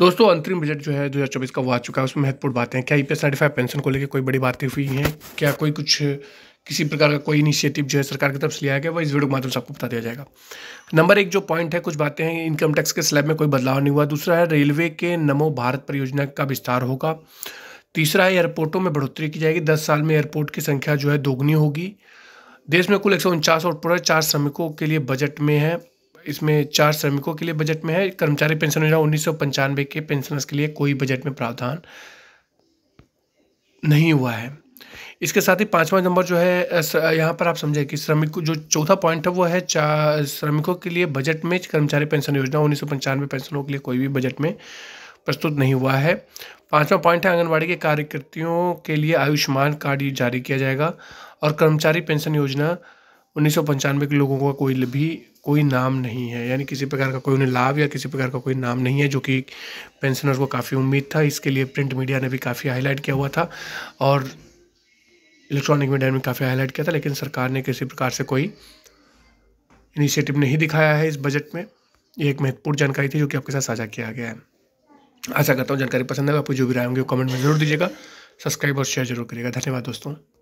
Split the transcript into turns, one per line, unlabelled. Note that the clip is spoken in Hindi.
दोस्तों अंतरिम बजट जो है 2024 का वो आ चुका है उसमें महत्वपूर्ण बातें हैं क्या ई पी सर्टिफाइड पेंशन को लेकर कोई बड़ी बातें हुई हैं क्या कोई कुछ किसी प्रकार का कोई इनिशिएटिव जो है सरकार की तरफ से लिया गया वह इस वीडियो के माध्यम से आपको बता दिया जाएगा नंबर एक जो पॉइंट है कुछ बातें हैं इनकम टैक्स के स्लैब में कोई बदलाव नहीं हुआ दूसरा है रेलवे के नमो भारत परियोजना का विस्तार होगा तीसरा है एयरपोर्टों में बढ़ोतरी की जाएगी दस साल में एयरपोर्ट की संख्या जो है दोगुनी होगी देश में कुल एक सौ उनचास और पूरा चार श्रमिकों के लिए बजट में है इसमें चार श्रमिकों के लिए बजट में है कर्मचारी पेंशन योजना उन्नीस के पेंशनर्स के लिए कोई बजट में प्रावधान नहीं हुआ है इसके साथ ही पांचवा नंबर जो है यहाँ पर आप समझे कि श्रमिक जो चौथा पॉइंट है वो है श्रमिकों के लिए बजट में कर्मचारी पेंशन योजना उन्नीस सौ पंचानवे पेंशनों के लिए कोई भी बजट में प्रस्तुत नहीं हुआ है पांचवा पॉइंट है आंगनबाड़ी के कार्यकर्तियों के लिए आयुष्मान कार्ड जारी किया जाएगा और कर्मचारी पेंशन योजना उन्नीस सौ पंचानवे के लोगों का कोई भी कोई नाम नहीं है यानी किसी प्रकार का कोई उन्हें लाभ या किसी प्रकार का कोई नाम नहीं है जो कि पेंशनर को काफ़ी उम्मीद था इसके लिए प्रिंट मीडिया ने भी काफ़ी हाईलाइट किया हुआ था और इलेक्ट्रॉनिक मीडिया ने काफ़ी हाईलाइट किया था लेकिन सरकार ने किसी प्रकार से कोई इनिशिएटिव नहीं दिखाया है इस बजट में ये एक महत्वपूर्ण जानकारी थी जो कि आपके साथ साझा किया गया है आशा करता हूँ जानकारी पसंद आएगा आपको जो भी राय होंगे कमेंट में जरूर दीजिएगा सब्सक्राइब और शेयर जरूर करिएगा धन्यवाद दोस्तों